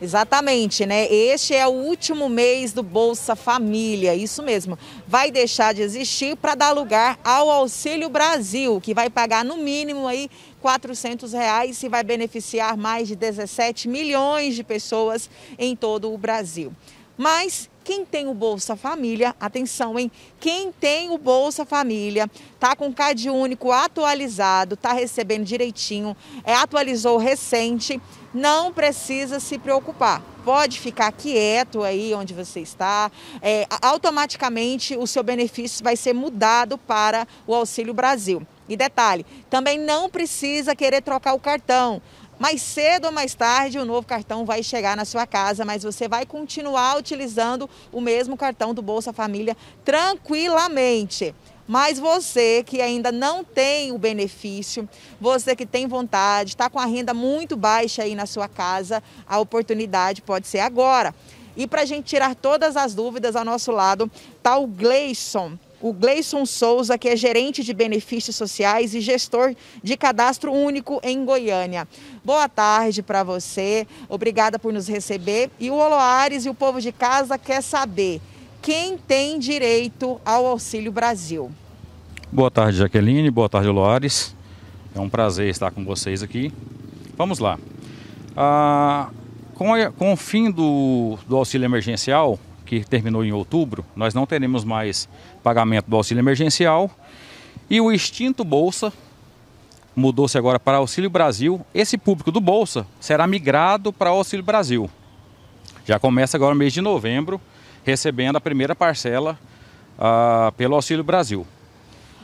Exatamente, né? Este é o último mês do Bolsa Família, isso mesmo. Vai deixar de existir para dar lugar ao Auxílio Brasil, que vai pagar no mínimo aí R$ reais e vai beneficiar mais de 17 milhões de pessoas em todo o Brasil. Mas quem tem o Bolsa Família, atenção, hein? Quem tem o Bolsa Família, tá com o CAD único atualizado, tá recebendo direitinho, é, atualizou recente, não precisa se preocupar. Pode ficar quieto aí onde você está. É, automaticamente o seu benefício vai ser mudado para o Auxílio Brasil. E detalhe, também não precisa querer trocar o cartão. Mais cedo ou mais tarde, o novo cartão vai chegar na sua casa, mas você vai continuar utilizando o mesmo cartão do Bolsa Família tranquilamente. Mas você que ainda não tem o benefício, você que tem vontade, está com a renda muito baixa aí na sua casa, a oportunidade pode ser agora. E para a gente tirar todas as dúvidas, ao nosso lado está o Gleison o Gleison Souza, que é gerente de benefícios sociais e gestor de cadastro único em Goiânia. Boa tarde para você, obrigada por nos receber. E o Oloares e o povo de casa quer saber quem tem direito ao Auxílio Brasil. Boa tarde, Jaqueline, boa tarde, Oloares. É um prazer estar com vocês aqui. Vamos lá. Ah, com, a, com, o fim do, do auxílio emergencial, que terminou em outubro, nós não teremos mais pagamento do auxílio emergencial. E o extinto Bolsa mudou-se agora para Auxílio Brasil. Esse público do Bolsa será migrado para Auxílio Brasil. Já começa agora o mês de novembro, recebendo a primeira parcela ah, pelo Auxílio Brasil.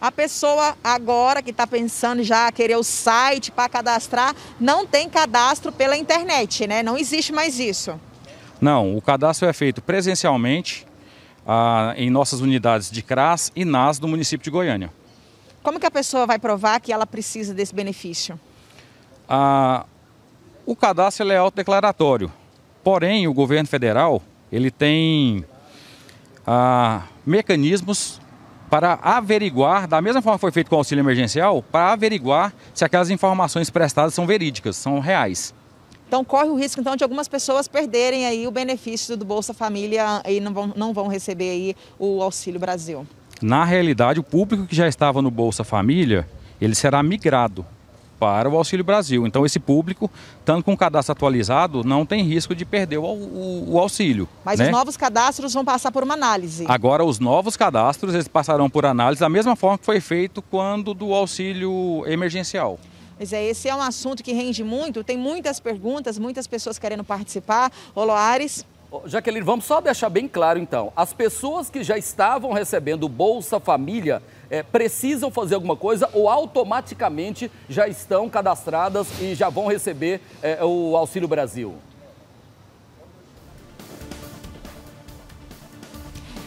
A pessoa agora que está pensando já querer o site para cadastrar, não tem cadastro pela internet, né? Não existe mais isso. Não, o cadastro é feito presencialmente ah, em nossas unidades de CRAS e NAS do município de Goiânia. Como que a pessoa vai provar que ela precisa desse benefício? Ah, o cadastro é autodeclaratório, porém o governo federal ele tem ah, mecanismos para averiguar, da mesma forma que foi feito com o auxílio emergencial, para averiguar se aquelas informações prestadas são verídicas, são reais. Então corre o risco então de algumas pessoas perderem aí o benefício do Bolsa Família e não vão, não vão receber aí o Auxílio Brasil. Na realidade, o público que já estava no Bolsa Família, ele será migrado para o Auxílio Brasil. Então, esse público, tanto com o cadastro atualizado, não tem risco de perder o, o, o auxílio. Mas né? os novos cadastros vão passar por uma análise. Agora, os novos cadastros, eles passarão por análise da mesma forma que foi feito quando do auxílio emergencial. Mas é, esse é um assunto que rende muito, tem muitas perguntas, muitas pessoas querendo participar. Oloares. Jaqueline, vamos só deixar bem claro então. As pessoas que já estavam recebendo Bolsa Família é, precisam fazer alguma coisa ou automaticamente já estão cadastradas e já vão receber é, o Auxílio Brasil?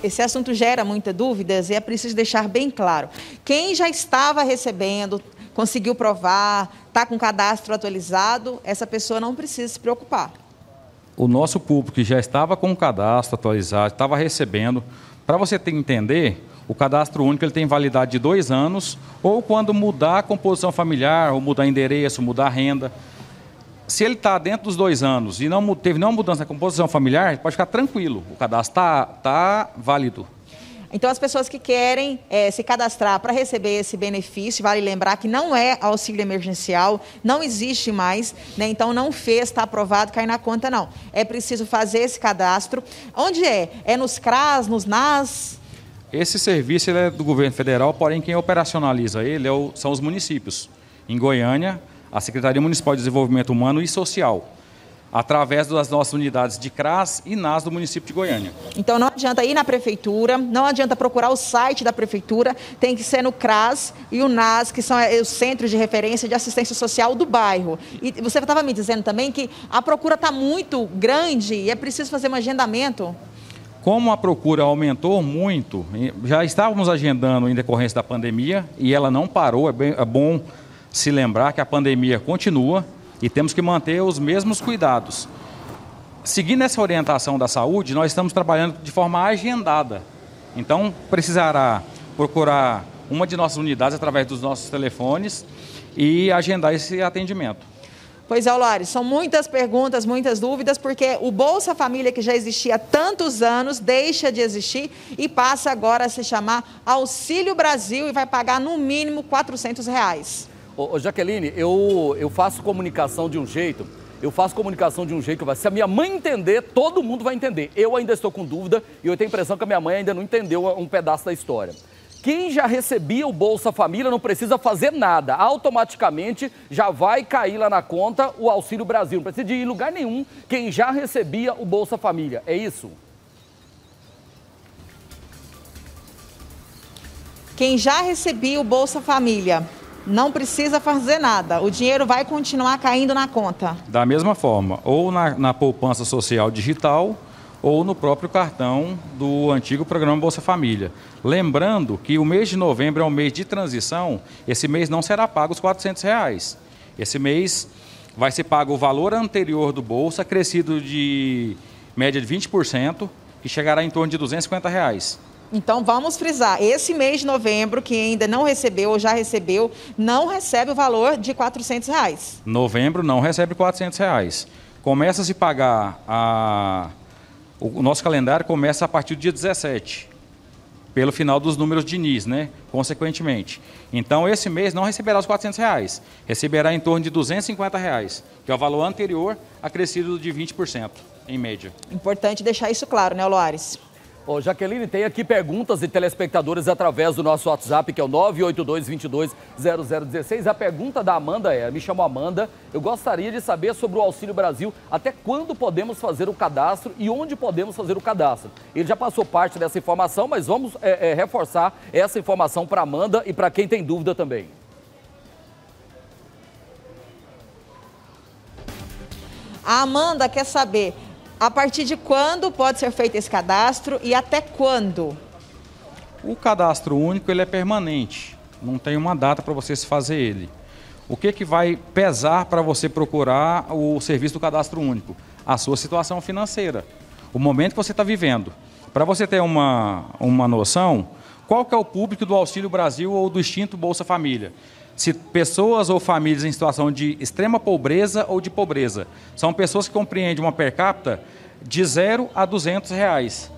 Esse assunto gera muitas dúvidas e é preciso deixar bem claro. Quem já estava recebendo, conseguiu provar, está com cadastro atualizado, essa pessoa não precisa se preocupar. O nosso público que já estava com o cadastro atualizado, estava recebendo, para você ter, entender, o cadastro único ele tem validade de dois anos, ou quando mudar a composição familiar, ou mudar endereço, mudar renda. Se ele está dentro dos dois anos e não teve nenhuma mudança na composição familiar, pode ficar tranquilo, o cadastro está tá válido. Então, as pessoas que querem é, se cadastrar para receber esse benefício, vale lembrar que não é auxílio emergencial, não existe mais, né? então não fez, está aprovado, cai na conta, não. É preciso fazer esse cadastro. Onde é? É nos CRAS, nos NAS? Esse serviço é do governo federal, porém quem operacionaliza ele é o, são os municípios. Em Goiânia, a Secretaria Municipal de Desenvolvimento Humano e Social através das nossas unidades de CRAS e NAS do município de Goiânia. Então não adianta ir na prefeitura, não adianta procurar o site da prefeitura, tem que ser no CRAS e o NAS, que são é, os centros de referência de assistência social do bairro. E você estava me dizendo também que a procura está muito grande e é preciso fazer um agendamento. Como a procura aumentou muito, já estávamos agendando em decorrência da pandemia e ela não parou, é, bem, é bom se lembrar que a pandemia continua, e temos que manter os mesmos cuidados. Seguindo essa orientação da saúde, nós estamos trabalhando de forma agendada. Então, precisará procurar uma de nossas unidades através dos nossos telefones e agendar esse atendimento. Pois é, Lores. são muitas perguntas, muitas dúvidas, porque o Bolsa Família, que já existia há tantos anos, deixa de existir e passa agora a se chamar Auxílio Brasil e vai pagar no mínimo R$ 400 reais. Ô, ô, Jaqueline, eu, eu faço comunicação de um jeito, eu faço comunicação de um jeito que vai. se a minha mãe entender, todo mundo vai entender. Eu ainda estou com dúvida e eu tenho a impressão que a minha mãe ainda não entendeu um pedaço da história. Quem já recebia o Bolsa Família não precisa fazer nada, automaticamente já vai cair lá na conta o Auxílio Brasil. Não precisa de ir em lugar nenhum quem já recebia o Bolsa Família. É isso? Quem já recebia o Bolsa Família não precisa fazer nada. O dinheiro vai continuar caindo na conta. Da mesma forma, ou na, na poupança social digital ou no próprio cartão do antigo programa Bolsa Família. Lembrando que o mês de novembro é um mês de transição, esse mês não será pago os R$ 400. Reais. Esse mês vai ser pago o valor anterior do Bolsa, crescido de média de 20%, que chegará em torno de R$ 250. Reais. Então vamos frisar, esse mês de novembro, quem ainda não recebeu ou já recebeu, não recebe o valor de R$ 400. Reais. Novembro não recebe R$ 400. Reais. Começa a se pagar a o nosso calendário começa a partir do dia 17, pelo final dos números de NIS, né? Consequentemente. Então, esse mês não receberá os R$ reais, receberá em torno de R$ reais, que é o valor anterior acrescido de 20%, em média. Importante deixar isso claro, né, Loares? Ô, Jaqueline, tem aqui perguntas de telespectadores através do nosso WhatsApp, que é o 982220016. A pergunta da Amanda é, me chamo Amanda, eu gostaria de saber sobre o Auxílio Brasil, até quando podemos fazer o cadastro e onde podemos fazer o cadastro. Ele já passou parte dessa informação, mas vamos é, é, reforçar essa informação para Amanda e para quem tem dúvida também. A Amanda quer saber a partir de quando pode ser feito esse cadastro e até quando? O cadastro único ele é permanente, não tem uma data para você se fazer ele. O que, que vai pesar para você procurar o serviço do cadastro único? A sua situação financeira, o momento que você está vivendo. Para você ter uma, uma noção, qual que é o público do Auxílio Brasil ou do extinto Bolsa Família? se pessoas ou famílias em situação de extrema pobreza ou de pobreza. São pessoas que compreendem uma per capita de 0 a 200 reais.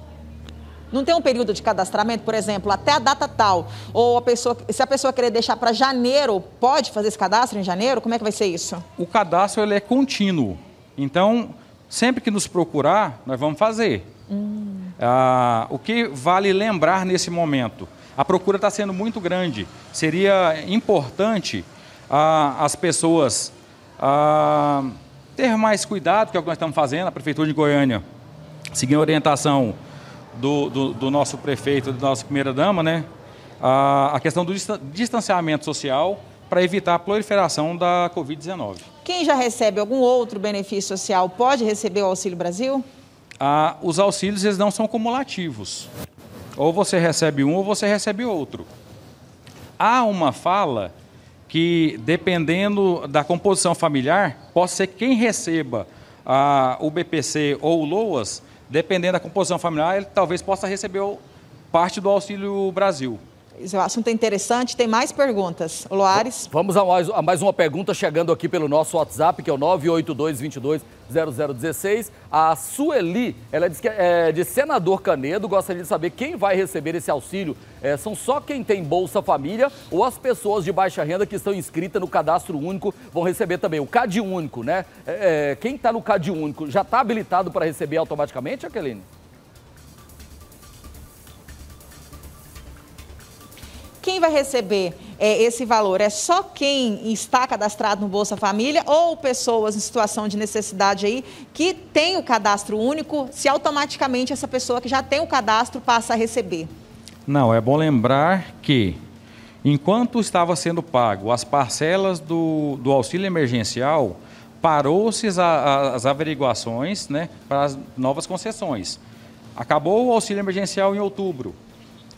Não tem um período de cadastramento, por exemplo, até a data tal, ou a pessoa, se a pessoa querer deixar para janeiro, pode fazer esse cadastro em janeiro? Como é que vai ser isso? O cadastro ele é contínuo. Então, sempre que nos procurar, nós vamos fazer. Hum. Ah, o que vale lembrar nesse momento? A procura está sendo muito grande. Seria importante ah, as pessoas ah, ter mais cuidado, que é o que nós estamos fazendo. A Prefeitura de Goiânia, seguindo a orientação do, do, do nosso prefeito, da nossa primeira-dama, né? Ah, a questão do distanciamento social para evitar a proliferação da Covid-19. Quem já recebe algum outro benefício social pode receber o Auxílio Brasil? ah, os auxílios eles não são cumulativos. Ou você recebe um ou você recebe outro. Há uma fala que, dependendo da composição familiar, pode ser quem receba ah, o BPC ou o LOAS, dependendo da composição familiar, ele talvez possa receber parte do Auxílio Brasil. Esse assunto é interessante, tem mais perguntas. Loares? Vamos a mais, a mais uma pergunta chegando aqui pelo nosso WhatsApp, que é o 982220016. A Sueli, ela diz que é de Senador Canedo, gostaria de saber quem vai receber esse auxílio. É, são só quem tem Bolsa Família ou as pessoas de baixa renda que estão inscritas no Cadastro Único vão receber também. O Cade Único, né? É, é quem está no Cade Único já está habilitado para receber automaticamente, Aqueline? vai receber é, esse valor? É só quem está cadastrado no Bolsa Família ou pessoas em situação de necessidade aí que tem o cadastro único, se automaticamente essa pessoa que já tem o cadastro passa a receber? Não, é bom lembrar que enquanto estava sendo pago as parcelas do, do auxílio emergencial, parou-se as, as averiguações né, para as novas concessões. Acabou o auxílio emergencial em outubro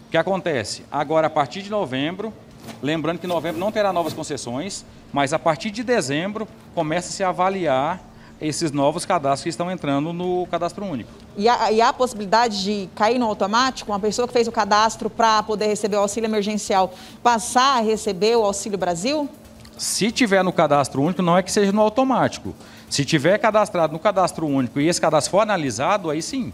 o que acontece? Agora, a partir de novembro, lembrando que novembro não terá novas concessões, mas a partir de dezembro começa-se a avaliar esses novos cadastros que estão entrando no cadastro único. E há, e há a possibilidade de cair no automático? Uma pessoa que fez o cadastro para poder receber o auxílio emergencial passar a receber o Auxílio Brasil? Se tiver no cadastro único, não é que seja no automático. Se tiver cadastrado no cadastro único e esse cadastro for analisado, aí sim.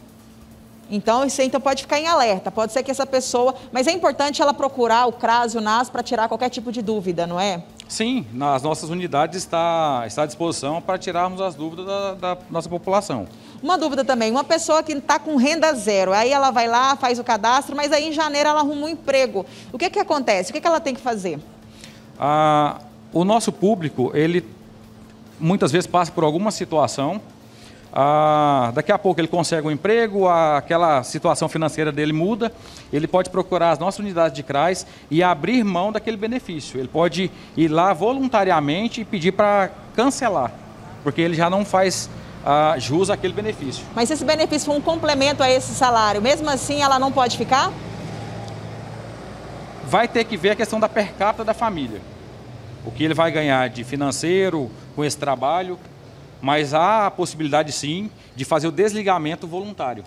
Então, isso então pode ficar em alerta. Pode ser que essa pessoa. Mas é importante ela procurar o CRAS, o NAS, para tirar qualquer tipo de dúvida, não é? Sim, nas nossas unidades está, está à disposição para tirarmos as dúvidas da, da nossa população. Uma dúvida também, uma pessoa que está com renda zero, aí ela vai lá, faz o cadastro, mas aí em janeiro ela arruma um emprego. O que, que acontece? O que, que ela tem que fazer? Ah, o nosso público, ele muitas vezes passa por alguma situação ah, daqui a pouco ele consegue um emprego, aquela situação financeira dele muda, ele pode procurar as nossas unidades de CRAS e abrir mão daquele benefício. Ele pode ir lá voluntariamente e pedir para cancelar, porque ele já não faz ah, jus àquele benefício. Mas se esse benefício for um complemento a esse salário, mesmo assim ela não pode ficar? Vai ter que ver a questão da per capita da família. O que ele vai ganhar de financeiro com esse trabalho mas há a possibilidade sim de fazer o desligamento voluntário.